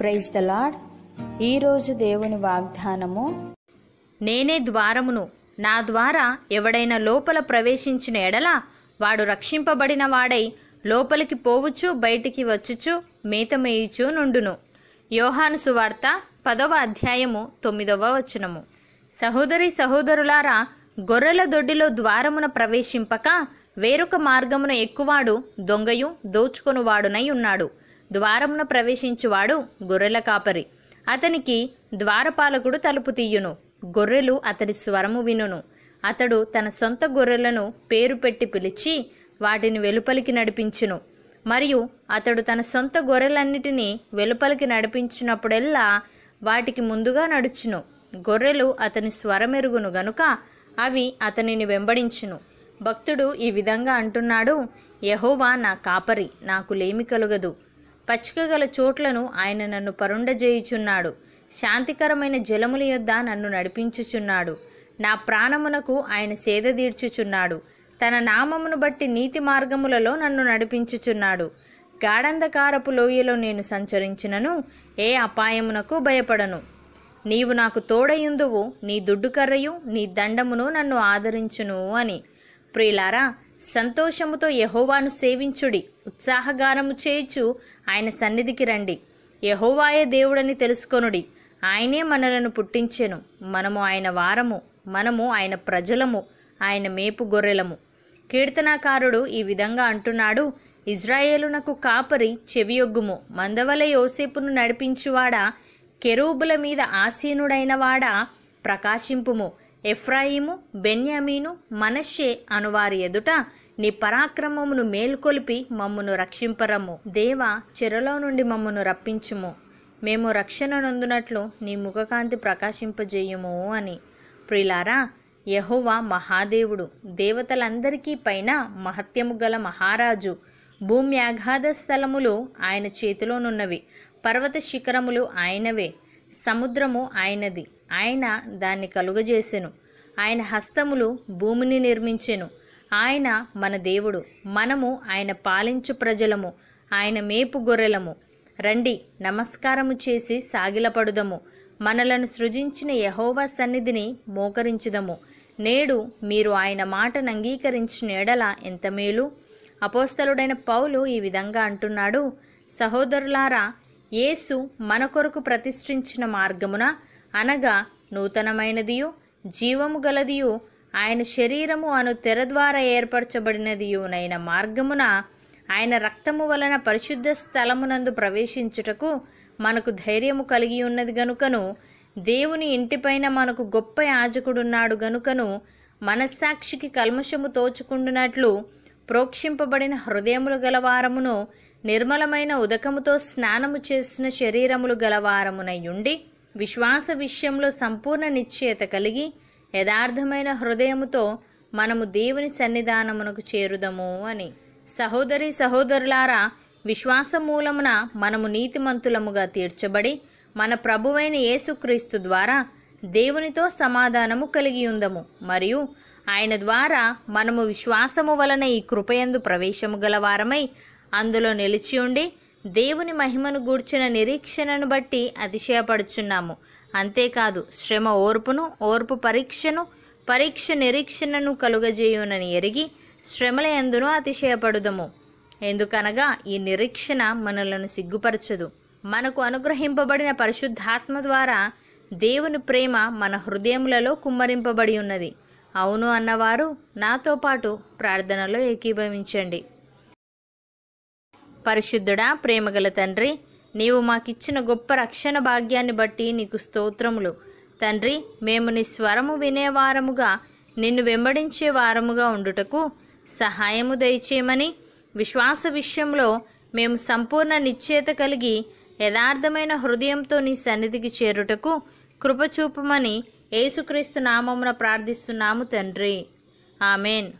praise the lord ఈరోజు దేవుని వాగ్దానము నేనే ద్వారమును నా ద్వారా ఎవడైనా లోపల ప్రవేశించిన ఎడల వాడు రక్షింపబడిన వాడై లోపలికి పోవచ్చు బయటికి వచ్చుచు మేత మేయుచు నుండును యోహాను సువార్త పదవ అధ్యాయము తొమ్మిదవ వచనము సహోదరి సహోదరులారా గొర్రెల దొడ్డిలో ద్వారమున ప్రవేశింపక వేరొక మార్గమున ఎక్కువాడు దొంగయు దోచుకొనువాడునై ఉన్నాడు ద్వారమున ప్రవేశించువాడు గొర్రెల కాపరి అతనికి ద్వారపాలకుడు తలుపు తీయును గొర్రెలు అతడి స్వరము వినును అతడు తన సొంత గొర్రెలను పేరు పెట్టి పిలిచి వాటిని వెలుపలికి నడిపించును మరియు అతడు తన సొంత గొర్రెలన్నిటినీ వెలుపలికి నడిపించినప్పుడెల్లా వాటికి ముందుగా నడుచును గొర్రెలు అతని స్వరమెరుగును గనుక అవి అతనిని వెంబడించును భక్తుడు ఈ విధంగా అంటున్నాడు యహోవా నా కాపరి నాకు లేమి కలుగదు పచ్చిక గల చోట్లను ఆయన నన్ను పరుండజేయుచున్నాడు శాంతికరమైన జలముల యొద్ద నన్ను నడిపించుచున్నాడు నా ప్రాణమునకు ఆయన సేద తీర్చుచున్నాడు తన నామమును బట్టి నీతి మార్గములలో నన్ను నడిపించుచున్నాడు గాఢంధకారపు లోయలో నేను సంచరించినను ఏ అపాయమునకు భయపడను నీవు నాకు తోడయుందువు నీ దుడ్డుకర్రయు నీ దండమును నన్ను ఆదరించును అని ప్రియులారా సంతోషముతో యహోవాను సేవించుడి ఉత్సాహగానము చేయుచు ఆయన సన్నిధికి రండి యహోవాయే దేవుడని తెలుసుకొనుడి ఆయనే మనలను పుట్టించెను మనము ఆయన వారము మనము ఆయన ప్రజలము ఆయన మేపు గొర్రెలము కీర్తనాకారుడు ఈ విధంగా అంటున్నాడు ఇజ్రాయేలునకు కాపరి చెవియొగ్గుము మందవల యోసేపును నడిపించువాడా కెరూబుల మీద ఆసీనుడైన వాడా ప్రకాశింపుము ఎఫ్రాయిము బెన్యామీను మనశ్శే అనువారి ఎదుట నీ పరాక్రమమును మేల్కొలిపి మమ్మను రక్షింపరము దేవ చెరలో నుండి మమ్మను రప్పించుము మేము రక్షణ నొందునట్లు నీ ముఖకాంతి ప్రకాశింపజేయము అని ప్రిలారా యహోవా మహాదేవుడు దేవతలందరికీ పైన మహత్యము గల మహారాజు భూమి అగాధ స్థలములు ఆయన చేతిలోనున్నవి పర్వత శిఖరములు ఆయనవే సముద్రము ఆయనది ఆయన దాన్ని కలుగజేసెను ఆయన హస్తములు భూమిని నిర్మించెను ఆయన మన దేవుడు మనము ఆయన పాలించు ప్రజలము ఆయన మేపు గొర్రెలము రండి నమస్కారము చేసి సాగిలపడుదము మనలను సృజించిన యహోవా సన్నిధిని మోకరించుదము నేడు మీరు ఆయన మాటను అంగీకరించిన ఎడల ఎంత మేలు అపోస్తలుడైన పౌలు ఈ విధంగా అంటున్నాడు సహోదరులారా యేసు మన కొరకు ప్రతిష్ఠించిన మార్గమున అనగా నూతనమైనదియు జీవము గలదియు ఆయన శరీరము అను తెర ద్వారా ఏర్పరచబడినదియునైన మార్గమున ఆయన రక్తము వలన పరిశుద్ధ స్థలమునందు ప్రవేశించుటకు మనకు ధైర్యము కలిగి ఉన్నది గనుకను దేవుని ఇంటిపైన మనకు గొప్ప యాజకుడున్నాడు గనుకను మనస్సాక్షికి కల్మషము తోచుకుండునట్లు ప్రోక్షింపబడిన హృదయములు గలవారమును నిర్మలమైన ఉదకముతో స్నానము చేసిన శరీరములు గలవారమునయుండి విశ్వాస విషయంలో సంపూర్ణ నిశ్చయత కలిగి యథార్థమైన హృదయముతో మనము దేవుని సన్నిధానమునకు చేరుదము అని సహోదరి సహోదరులారా విశ్వాస మూలమున మనము నీతిమంతులముగా తీర్చబడి మన ప్రభువైన యేసుక్రీస్తు ద్వారా దేవునితో సమాధానము కలిగి ఉందము మరియు ఆయన ద్వారా మనము విశ్వాసము వలన ఈ కృపయందు ప్రవేశము గలవారమై అందులో నిలిచి ఉండి దేవుని మహిమను గూర్చిన నిరీక్షణను బట్టి అతిశయపడుచున్నాము అంతేకాదు శ్రమ ఓర్పును ఓర్పు పరీక్షను పరీక్ష నిరీక్షణను కలుగజేయునని ఎరిగి శ్రమల ఎందునో అతిశయపడుదము ఎందుకనగా ఈ నిరీక్షణ మనలను సిగ్గుపరచదు మనకు అనుగ్రహింపబడిన పరిశుద్ధాత్మ ద్వారా దేవుని ప్రేమ మన హృదయములలో కుమ్మరింపబడి ఉన్నది అవును అన్నవారు నాతో పాటు ప్రార్థనలో ఏకీభవించండి పరిశుద్ధుడా ప్రేమగల తండ్రి నీవు మాకిచ్చిన గొప్ప రక్షణ భాగ్యాన్ని బట్టి నీకు స్తోత్రములు తండ్రి మేము నీ స్వరము వినేవారముగా నిన్ను వెంబడించే వారముగా ఉండుటకు సహాయము దయచేయమని విశ్వాస విషయంలో మేము సంపూర్ణ నిశ్చేత కలిగి యథార్థమైన హృదయంతో నీ సన్నిధికి చేరుటకు కృపచూపమని యేసుక్రీస్తు నామమున ప్రార్థిస్తున్నాము తండ్రి ఆమెన్